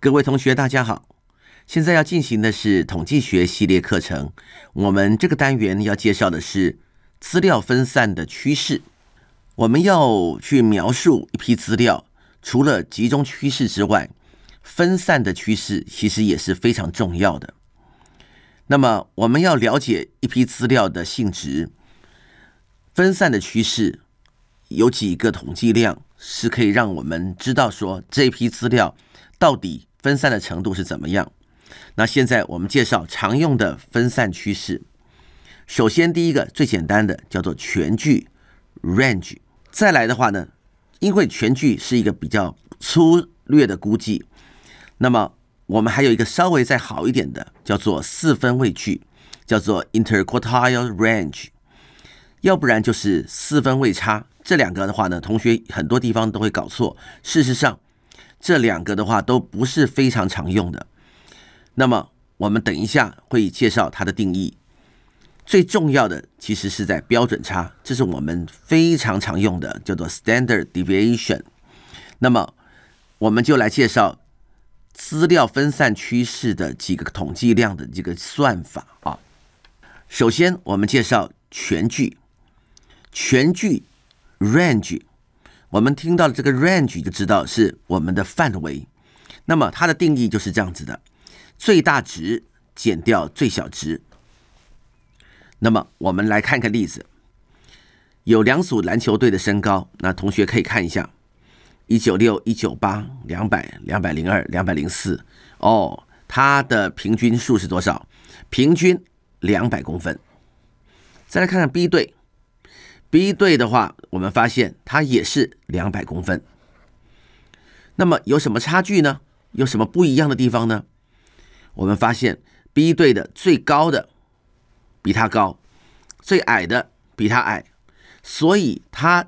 各位同学，大家好。现在要进行的是统计学系列课程。我们这个单元要介绍的是资料分散的趋势。我们要去描述一批资料，除了集中趋势之外，分散的趋势其实也是非常重要的。那么，我们要了解一批资料的性质，分散的趋势有几个统计量是可以让我们知道说这批资料到底。分散的程度是怎么样？那现在我们介绍常用的分散趋势。首先，第一个最简单的叫做全距 （range）。再来的话呢，因为全距是一个比较粗略的估计，那么我们还有一个稍微再好一点的叫做四分位距，叫做 interquartile range。要不然就是四分位差。这两个的话呢，同学很多地方都会搞错。事实上，这两个的话都不是非常常用的。那么我们等一下会介绍它的定义。最重要的其实是在标准差，这是我们非常常用的，叫做 standard deviation。那么我们就来介绍资料分散趋势的几个统计量的这个算法啊。首先我们介绍全距，全距 range。我们听到的这个 range 就知道是我们的范围，那么它的定义就是这样子的，最大值减掉最小值。那么我们来看看例子，有两组篮球队的身高，那同学可以看一下，一九六、一九八、两百、两百零二、两百零四，哦，它的平均数是多少？平均两百公分。再来看看 B 队。B 队的话，我们发现它也是两百公分。那么有什么差距呢？有什么不一样的地方呢？我们发现 B 队的最高的比它高，最矮的比它矮，所以它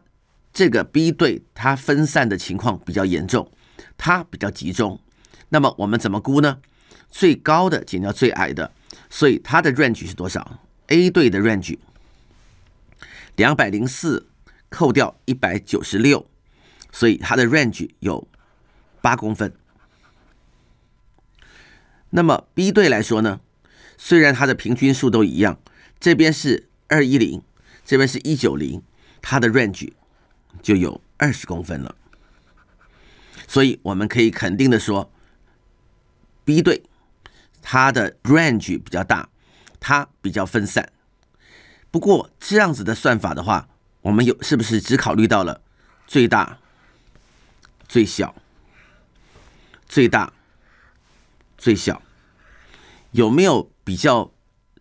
这个 B 队它分散的情况比较严重，它比较集中。那么我们怎么估呢？最高的减掉最矮的，所以它的 range 是多少？A 队的 range。两百零四扣掉一百九十六，所以它的 range 有八公分。那么 B 队来说呢，虽然它的平均数都一样，这边是二一零，这边是一九零，它的 range 就有二十公分了。所以我们可以肯定的说，B 队它的 range 比较大，它比较分散。不过这样子的算法的话，我们有是不是只考虑到了最大、最小、最大、最小？有没有比较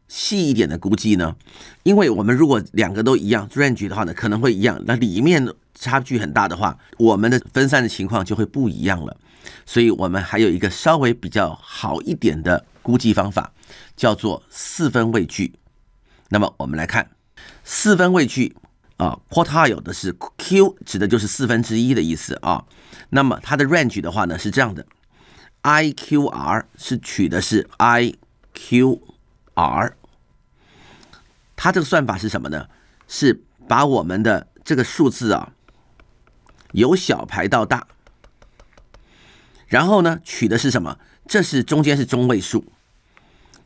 细一点的估计呢？因为我们如果两个都一样，range 的话呢，可能会一样。那里面差距很大的话，我们的分散的情况就会不一样了。所以，我们还有一个稍微比较好一点的估计方法，叫做四分位距。那么我们来看四分位距啊 q t l 有的是 Q 指的就是四分之一的意思啊。那么它的 range 的话呢是这样的，IQR 是取的是 IQR，它这个算法是什么呢？是把我们的这个数字啊由小排到大，然后呢取的是什么？这是中间是中位数，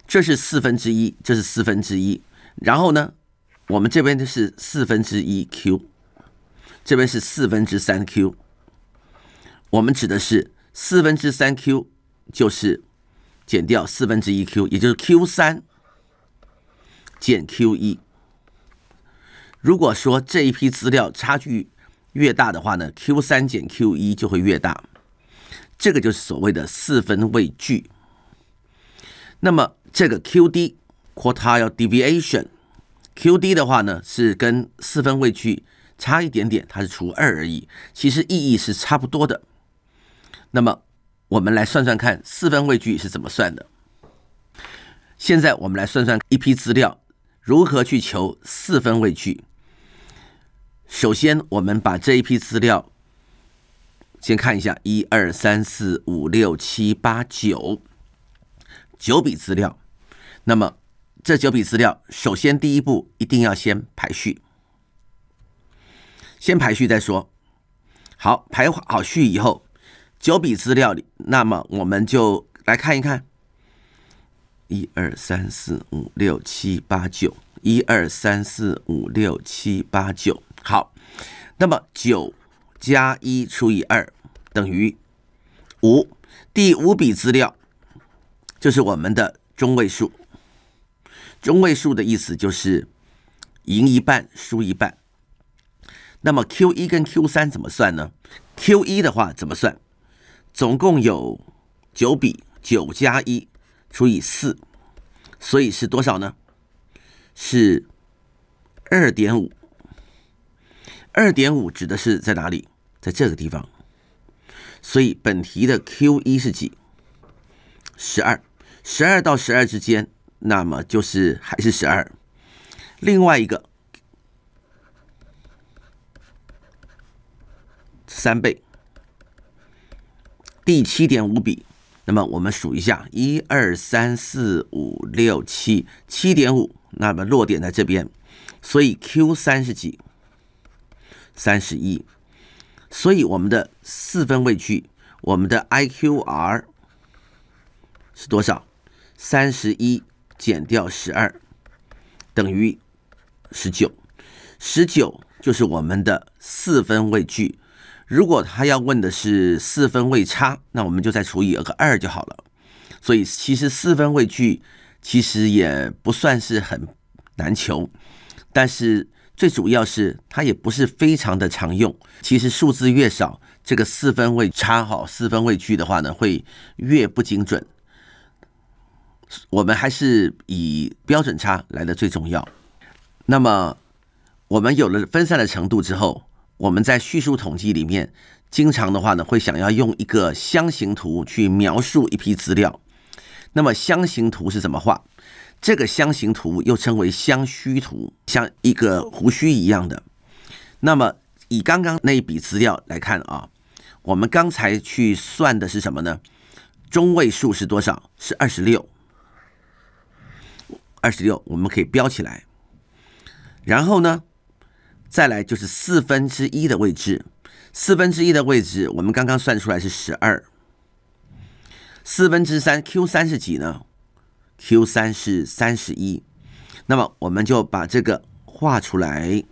这是四分之一，这是四分之一。然后呢，我们这边的是四分之一 q，这边是四分之三 q。我们指的是四分之三 q 就是减掉四分之一 q，也就是 q 三减 q 一。如果说这一批资料差距越大的话呢，q 三减 q 一就会越大，这个就是所谓的四分位距。那么这个 q d。quartile deviation QD 的话呢，是跟四分位距差一点点，它是除二而已，其实意义是差不多的。那么我们来算算看，四分位距是怎么算的？现在我们来算算一批资料如何去求四分位距。首先，我们把这一批资料先看一下，一二三四五六七八九九笔资料，那么。这九笔资料，首先第一步一定要先排序，先排序再说。好，排好序以后，九笔资料里，那么我们就来看一看，一二三四五六七八九，一二三四五六七八九。好，那么九加一除以二等于五，第五笔资料就是我们的中位数。中位数的意思就是赢一半，输一半。那么 Q 一跟 Q 三怎么算呢？Q 一的话怎么算？总共有九比九加一除以四，所以是多少呢？是二点五。二点五指的是在哪里？在这个地方。所以本题的 Q 一是几？十二，十二到十二之间。那么就是还是十二，另外一个三倍，第七点五比，那么我们数一下，一二三四五六七，七点五，那么落点在这边，所以 Q 三是几？三十一，所以我们的四分位区，我们的 IQR 是多少？三十一。减掉十二，等于十九，十九就是我们的四分位距。如果他要问的是四分位差，那我们就再除以个二就好了。所以其实四分位距其实也不算是很难求，但是最主要是它也不是非常的常用。其实数字越少，这个四分位差哈，四分位距的话呢，会越不精准。我们还是以标准差来的最重要。那么，我们有了分散的程度之后，我们在叙述统计里面，经常的话呢，会想要用一个箱形图去描述一批资料。那么，箱形图是怎么画？这个箱形图又称为箱虚图，像一个胡须一样的。那么，以刚刚那一笔资料来看啊，我们刚才去算的是什么呢？中位数是多少？是二十六。二十六，我们可以标起来。然后呢，再来就是四分之一的位置，四分之一的位置，我们刚刚算出来是十二。四分之三，Q 三是几呢？Q 三是三十一。那么我们就把这个画出来。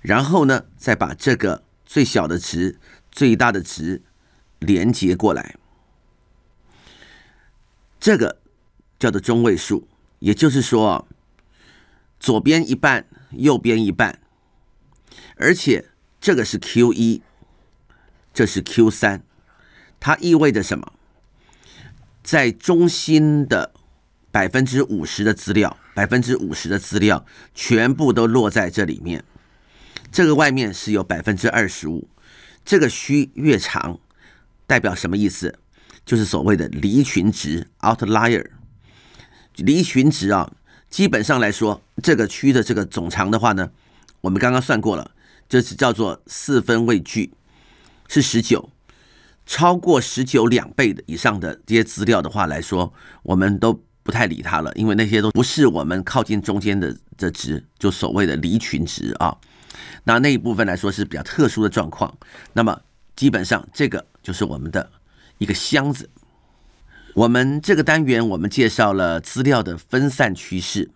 然后呢，再把这个最小的值、最大的值连接过来，这个叫做中位数。也就是说，左边一半，右边一半，而且这个是 Q 一，这是 Q 三，它意味着什么？在中心的百分之五十的资料，百分之五十的资料全部都落在这里面，这个外面是有百分之二十五。这个虚越长，代表什么意思？就是所谓的离群值 （outlier）。离群值啊，基本上来说，这个区的这个总长的话呢，我们刚刚算过了，就是叫做四分位距是十九，超过十九两倍的以上的这些资料的话来说，我们都不太理它了，因为那些都不是我们靠近中间的的值，就所谓的离群值啊。那那一部分来说是比较特殊的状况。那么基本上这个就是我们的一个箱子。我们这个单元，我们介绍了资料的分散趋势。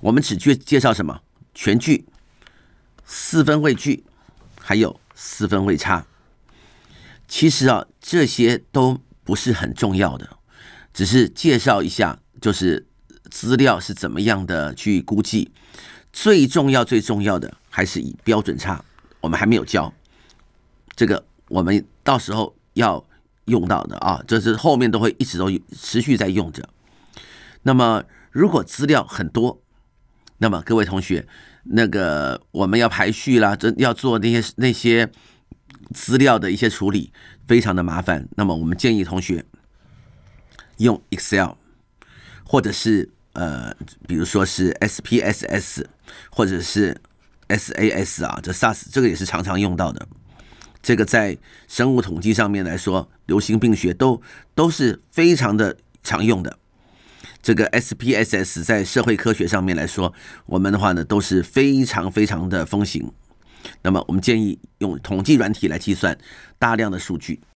我们只去介绍什么？全距、四分位距，还有四分位差。其实啊，这些都不是很重要的，只是介绍一下，就是资料是怎么样的去估计。最重要、最重要的还是以标准差。我们还没有教这个，我们到时候要。用到的啊，这是后面都会一直都持续在用着。那么，如果资料很多，那么各位同学，那个我们要排序啦，这要做那些那些资料的一些处理，非常的麻烦。那么，我们建议同学用 Excel，或者是呃，比如说是 SPSS，或者是 SAS 啊，这 SAS 这个也是常常用到的。这个在生物统计上面来说，流行病学都都是非常的常用的。这个 SPSS 在社会科学上面来说，我们的话呢都是非常非常的风行。那么，我们建议用统计软体来计算大量的数据。